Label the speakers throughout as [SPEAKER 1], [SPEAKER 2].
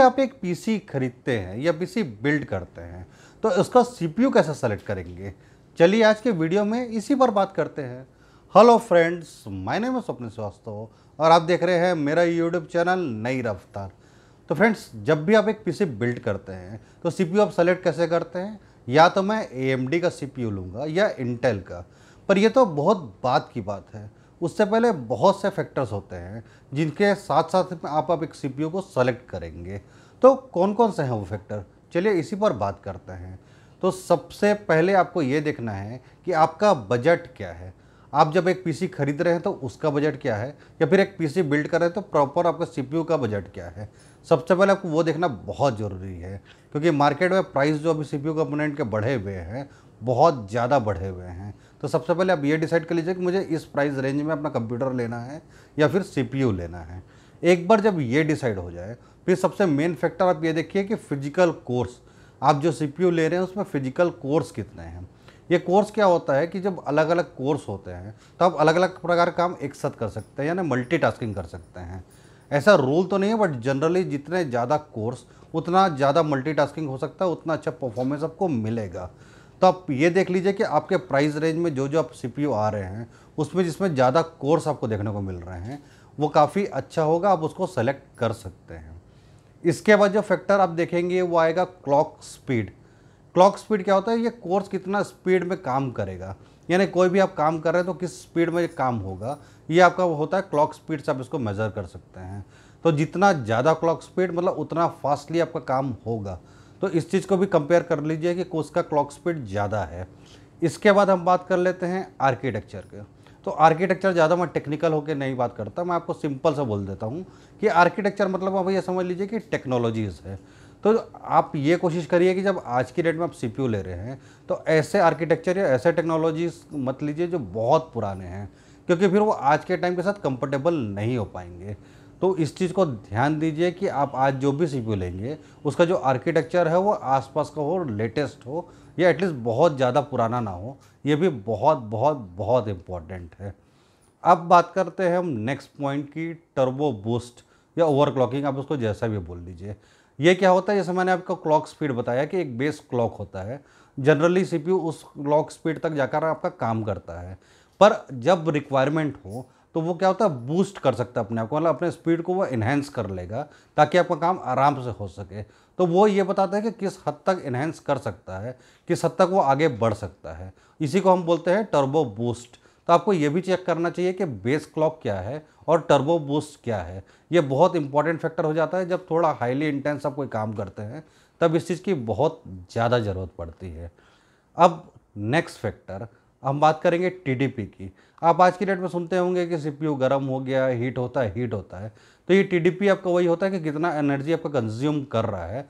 [SPEAKER 1] आप एक पीसी खरीदते हैं या पीसी बिल्ड करते हैं तो उसका सीपीयू कैसे सेलेक्ट करेंगे चलिए आज के वीडियो में इसी पर बात करते हैं हेलो फ्रेंड्स माय नेम है स्वप्न श्रीवास्तव और आप देख रहे हैं मेरा यूट्यूब चैनल नई रफ्तार तो फ्रेंड्स जब भी आप एक पीसी बिल्ड करते हैं तो सीपीयू आप सेलेक्ट कैसे करते हैं या तो मैं ए का सीपीयू पी या इंटेल का पर यह तो बहुत बात की बात है उससे पहले बहुत से फैक्टर्स होते हैं जिनके साथ साथ आप अब एक सी को सेलेक्ट करेंगे तो कौन कौन से हैं वो फैक्टर चलिए इसी पर बात करते हैं तो सबसे पहले आपको ये देखना है कि आपका बजट क्या है आप जब एक पीसी खरीद रहे हैं तो उसका बजट क्या है या फिर एक पीसी बिल्ड कर रहे हैं तो प्रॉपर आपका सीपीयू का बजट क्या है सबसे पहले आपको वो देखना बहुत ज़रूरी है क्योंकि मार्केट में प्राइस जो अभी सी पी कंपोनेंट के बढ़े हुए हैं बहुत ज़्यादा बढ़े हुए हैं तो सबसे पहले आप ये डिसाइड कर लीजिए कि मुझे इस प्राइस रेंज में अपना कंप्यूटर लेना है या फिर सी पी यू लेना है एक बार जब ये डिसाइड हो जाए फिर सबसे मेन फैक्टर आप ये देखिए कि फिजिकल कोर्स आप जो सी पी यू ले रहे हैं उसमें फिजिकल कोर्स कितने हैं ये कोर्स क्या होता है कि जब अलग अलग कोर्स होते हैं तो आप अलग अलग प्रकार काम एक साथ कर सकते हैं यानी मल्टीटास्किंग कर सकते हैं ऐसा रूल तो नहीं है बट जनरली जितने ज़्यादा कोर्स उतना ज़्यादा मल्टीटास्किंग हो सकता है उतना अच्छा परफॉर्मेंस आपको मिलेगा तो आप ये देख लीजिए कि आपके प्राइस रेंज में जो जो आप सी आ रहे हैं उसमें जिसमें ज़्यादा कोर्स आपको देखने को मिल रहे हैं वो काफ़ी अच्छा होगा आप उसको सेलेक्ट कर सकते हैं इसके बाद जो फैक्टर आप देखेंगे वो आएगा क्लॉक स्पीड क्लॉक स्पीड क्या होता है ये कोर्स कितना स्पीड में काम करेगा यानी कोई भी आप काम कर रहे हैं तो किस स्पीड में ये काम होगा ये आपका होता है क्लॉक स्पीड से आप इसको मेज़र कर सकते हैं तो जितना ज़्यादा क्लॉक स्पीड मतलब उतना फास्टली आपका काम होगा तो इस चीज़ को भी कंपेयर कर लीजिए कि उसका क्लॉक स्पीड ज़्यादा है इसके बाद हम बात कर लेते हैं आर्किटेक्चर के तो आर्किटेक्चर ज़्यादा मैं टेक्निकल होकर नहीं बात करता मैं आपको सिंपल से बोल देता हूँ कि आर्किटेक्चर मतलब आप ये समझ लीजिए कि टेक्नोलॉजीज़ है तो आप ये कोशिश करिए कि जब आज की डेट में आप सी ले रहे हैं तो ऐसे आर्किटेक्चर या ऐसे टेक्नोलॉजीज मत लीजिए जो बहुत पुराने हैं क्योंकि फिर वो आज के टाइम के साथ कंफर्टेबल नहीं हो पाएंगे तो इस चीज़ को ध्यान दीजिए कि आप आज जो भी सी लेंगे उसका जो आर्किटेक्चर है वो आसपास का हो लेटेस्ट हो या एटलीस्ट बहुत ज़्यादा पुराना ना हो ये भी बहुत बहुत बहुत इम्पॉर्टेंट है अब बात करते हैं हम नेक्स्ट पॉइंट की टर्बो बूस्ट या ओवर क्लॉकिंग आप उसको जैसा भी बोल दीजिए ये क्या होता है जैसे मैंने आपको क्लॉक स्पीड बताया कि एक बेस क्लॉक होता है जनरली सी उस क्लॉक स्पीड तक जाकर आपका काम करता है पर जब रिक्वायरमेंट हो तो वो क्या होता है बूस्ट कर सकता है अपने आप को मतलब अपने स्पीड को वो इन्हेंस कर लेगा ताकि आपका काम आराम से हो सके तो वो ये बताता है कि किस हद तक इन्हेंस कर सकता है किस हद तक वो आगे बढ़ सकता है इसी को हम बोलते हैं टर्बो बूस्ट तो आपको ये भी चेक करना चाहिए कि बेस क्लॉक क्या है और टर्बो बूस्ट क्या है ये बहुत इंपॉर्टेंट फैक्टर हो जाता है जब थोड़ा हाईली इंटेंस आप कोई काम करते हैं तब इस चीज़ की बहुत ज़्यादा ज़रूरत पड़ती है अब नेक्स्ट फैक्टर हम बात करेंगे टी की आप आज की डेट में सुनते होंगे कि सीपीयू गर्म हो गया हीट होता है हीट होता है तो ये टी आपका वही होता है कि कितना एनर्जी आपका कंज्यूम कर रहा है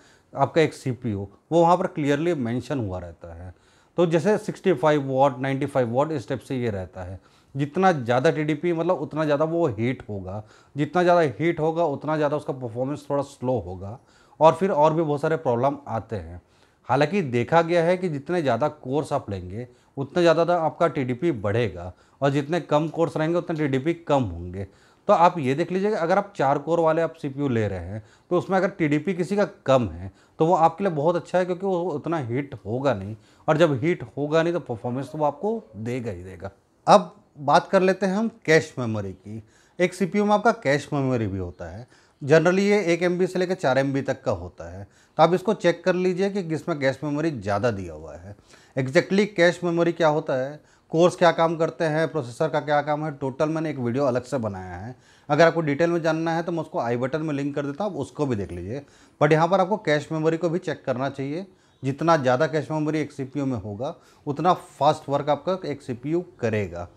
[SPEAKER 1] आपका एक सी वो वहाँ पर क्लियरली मेंशन हुआ रहता है तो जैसे 65 वॉट फाइव वॉट स्टेप से ये रहता है जितना ज़्यादा टी मतलब उतना ज़्यादा वो हीट होगा जितना ज़्यादा हीट होगा उतना ज़्यादा उसका परफॉर्मेंस थोड़ा स्लो होगा और फिर और भी बहुत सारे प्रॉब्लम आते हैं हालांकि देखा गया है कि जितने ज़्यादा कोर्स आप लेंगे उतना ज़्यादा आपका टी बढ़ेगा और जितने कम कोर्स रहेंगे उतने टी कम होंगे तो आप ये देख लीजिएगा अगर आप चार कोर वाले आप सीपीयू ले रहे हैं तो उसमें अगर टीडीपी किसी का कम है तो वो आपके लिए बहुत अच्छा है क्योंकि वो उतना हीट होगा नहीं और जब हीट होगा नहीं तो परफॉर्मेंस तो वो आपको देगा ही देगा अब बात कर लेते हैं हम कैश मेमोरी की एक सी में आपका कैश मेमोरी भी होता है जनरली ये एक एम से लेकर चार एम तक का होता है तो आप इसको चेक कर लीजिए कि किसमें कैश मेमोरी ज़्यादा दिया हुआ है एग्जैक्टली कैश मेमोरी क्या होता है कोर्स क्या काम करते हैं प्रोसेसर का क्या काम है टोटल मैंने एक वीडियो अलग से बनाया है अगर आपको डिटेल में जानना है तो मैं उसको आई बटन में लिंक कर देता हूँ आप उसको भी देख लीजिए बट यहाँ पर आपको कैश मेमोरी को भी चेक करना चाहिए जितना ज़्यादा कैश मेमोरी एक सी में होगा उतना फास्ट वर्क आपका एक सी करेगा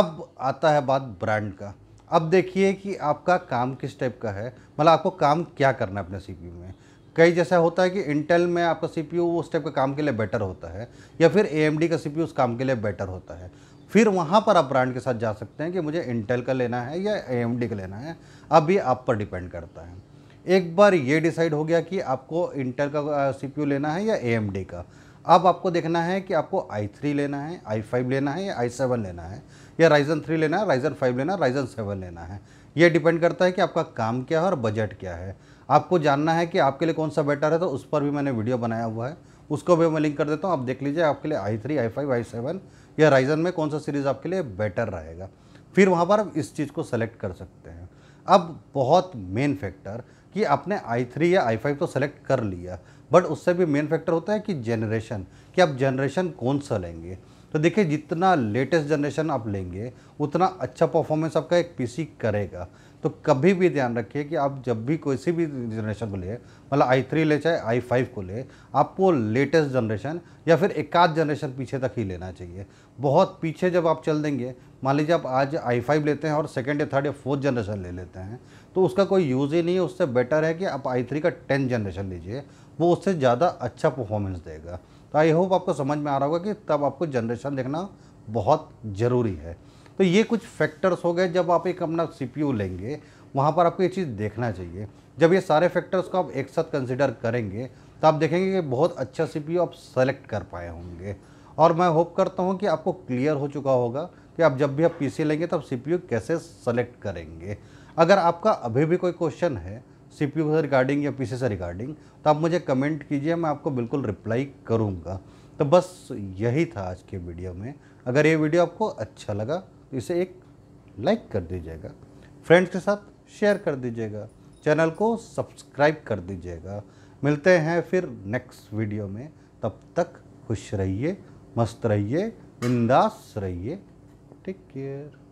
[SPEAKER 1] अब आता है बात ब्रांड का अब देखिए कि आपका काम किस टाइप का है मतलब आपको काम क्या करना है अपने सी में कई जैसा होता है कि इंटेल में आपका सीपीयू उस टाइप के काम के लिए बेटर होता है या फिर ए का सी उस काम के लिए बेटर होता है फिर वहाँ पर आप ब्रांड के साथ जा सकते हैं कि मुझे इंटेल का लेना है या ए का लेना है अब ये आप पर डिपेंड करता है एक बार ये डिसाइड हो गया कि आपको इंटेल का सी लेना है या ए का अब आपको देखना है कि आपको i3 लेना है i5 लेना है या i7 लेना है या राइजन 3 लेना है राइजन 5 लेना है राइजन 7 लेना है ये डिपेंड करता है कि आपका काम क्या है और बजट क्या है आपको जानना है कि आपके लिए कौन सा बेटर है तो उस पर भी मैंने वीडियो बनाया हुआ है उसको भी मैं लिंक कर देता हूँ आप देख लीजिए आपके लिए I three I five I seven या राइजन में कौन सा सीरीज़ आपके लिए बेटर रहेगा फिर वहाँ पर आप इस चीज़ को सेलेक्ट कर सकते हैं अब बहुत मेन फैक्टर कि आपने आई थ्री या आई फाइव तो सेलेक्ट कर लिया बट उससे भी मेन फैक्टर होता है कि जनरेशन कि आप जनरेशन कौन सा लेंगे तो देखिए जितना लेटेस्ट जनरेशन आप लेंगे उतना अच्छा परफॉर्मेंस आपका एक पीसी करेगा तो कभी भी ध्यान रखिए कि आप जब भी कोई सी भी जनरेशन को ले मतलब आई थ्री ले चाहे आई फाइव को ले आपको लेटेस्ट जनरेशन या फिर एक आध जनरेशन पीछे तक ही लेना चाहिए बहुत पीछे जब आप चल देंगे मान लीजिए आप आज आई फाइव लेते हैं और सेकेंड या थर्ड या फोर्थ जनरेशन ले लेते हैं तो उसका कोई यूज़ ही नहीं है उससे बेटर है कि आप आई थ्री का टेंथ जनरेशन लीजिए वो उससे ज़्यादा अच्छा परफॉर्मेंस देगा तो आई होप आपको समझ में आ रहा होगा कि तब आपको जनरेशन देखना बहुत ज़रूरी है तो ये कुछ फैक्टर्स हो गए जब आप एक अपना सी लेंगे वहाँ पर आपको ये चीज़ देखना चाहिए जब ये सारे फैक्टर्स को आप एक साथ कंसिडर करेंगे तो आप देखेंगे कि बहुत अच्छा सी आप सेलेक्ट कर पाए होंगे और मैं होप करता हूँ कि आपको क्लियर हो चुका होगा कि आप जब भी आप पीसी लेंगे तब सीपीयू कैसे सेलेक्ट करेंगे अगर आपका अभी भी कोई क्वेश्चन है सी पी से रिगार्डिंग या पी से रिगार्डिंग तो आप मुझे कमेंट कीजिए मैं आपको बिल्कुल रिप्लाई करूँगा तो बस यही था आज के वीडियो में अगर ये वीडियो आपको अच्छा लगा तो इसे एक लाइक कर दीजिएगा फ्रेंड्स के साथ शेयर कर दीजिएगा चैनल को सब्सक्राइब कर दीजिएगा मिलते हैं फिर नेक्स्ट वीडियो में तब तक खुश रहिए मस्त रहिए बिंदास रहिए टेक केयर